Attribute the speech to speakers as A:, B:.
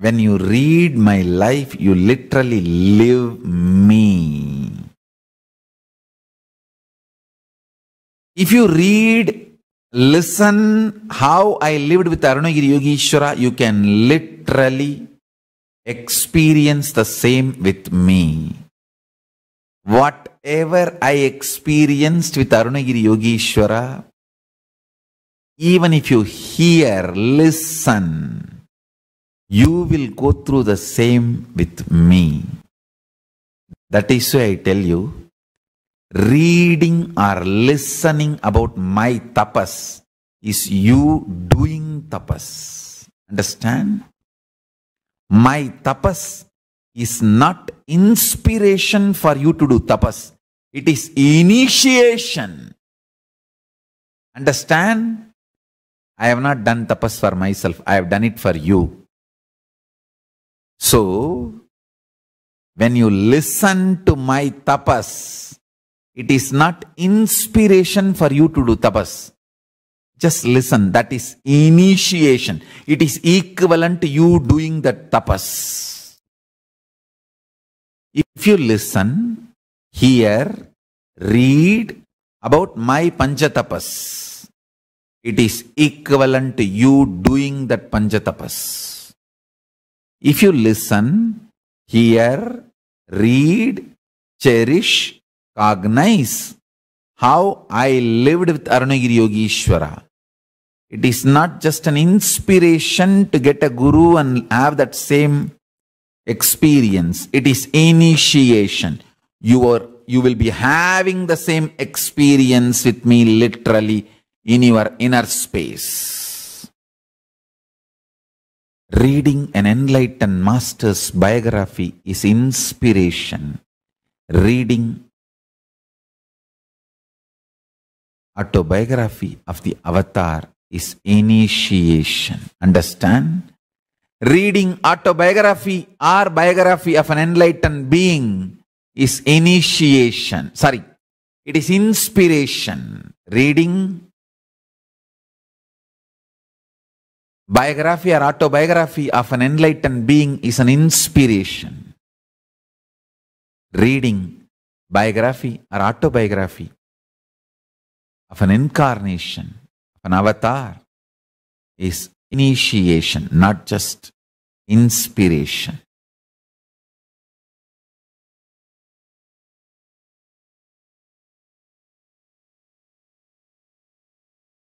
A: When you read my life, you literally live me. If you read, listen how I lived with Arunagiri Yogeshwara, you can literally experience the same with me. Whatever I experienced with Arunagiri Yogeshwara, even if you hear, listen, you will go through the same with me. That is why I tell you, reading or listening about my tapas is you doing tapas. Understand? My tapas is not inspiration for you to do tapas. It is initiation. Understand? I have not done tapas for myself. I have done it for you. So, when you listen to my tapas, it is not inspiration for you to do tapas. Just listen. That is initiation. It is equivalent to you doing the tapas. If you listen, hear, read about my panchatapas, it is equivalent to you doing that panchatapas. If you listen, hear, read, cherish, cognize how I lived with Arunagiri Yogeshwara. It is not just an inspiration to get a guru and have that same experience. It is initiation. You are you will be having the same experience with me literally in your inner space. Reading an enlightened master's biography is inspiration. Reading autobiography of the avatar is initiation. Understand? Reading autobiography or biography of an enlightened being is initiation. Sorry, it is inspiration. Reading Biography or autobiography of an enlightened being is an inspiration. Reading biography or autobiography of an incarnation, of an avatar, is initiation, not just inspiration.